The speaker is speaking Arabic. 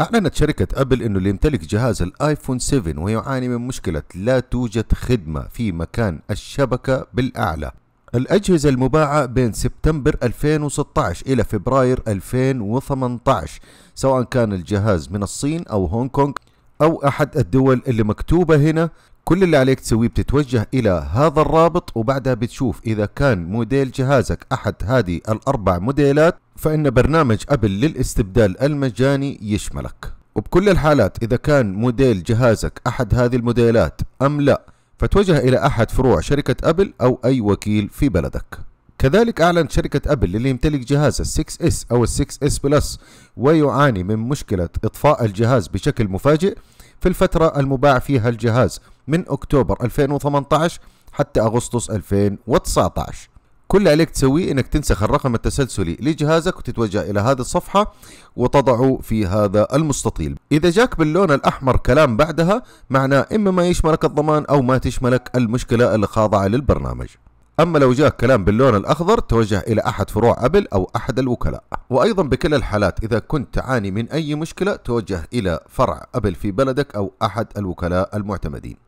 أعلنت شركة أبل أنه اللي يمتلك جهاز الآيفون 7 ويعاني من مشكلة لا توجد خدمة في مكان الشبكة بالأعلى الأجهزة المباعة بين سبتمبر 2016 إلى فبراير 2018 سواء كان الجهاز من الصين أو هونغ كونغ أو أحد الدول اللي مكتوبة هنا كل اللي عليك تسويه بتتوجه إلى هذا الرابط وبعدها بتشوف إذا كان موديل جهازك أحد هذه الأربع موديلات فإن برنامج أبل للاستبدال المجاني يشملك وبكل الحالات إذا كان موديل جهازك أحد هذه الموديلات أم لا فتوجه إلى أحد فروع شركة أبل أو أي وكيل في بلدك كذلك أعلنت شركة أبل اللي يمتلك جهاز الـ 6S أو الـ 6S بلس ويعاني من مشكلة إطفاء الجهاز بشكل مفاجئ في الفترة المباع فيها الجهاز من أكتوبر 2018 حتى أغسطس 2019 كل اللي عليك تسويه انك تنسخ الرقم التسلسلي لجهازك وتتوجه الى هذه الصفحه وتضعه في هذا المستطيل اذا جاك باللون الاحمر كلام بعدها معناه اما ما يشملك الضمان او ما تشملك المشكله اللي خاضعه للبرنامج أما لو جاك كلام باللون الأخضر توجه إلى أحد فروع أبل أو أحد الوكلاء وأيضا بكل الحالات إذا كنت تعاني من أي مشكلة توجه إلى فرع أبل في بلدك أو أحد الوكلاء المعتمدين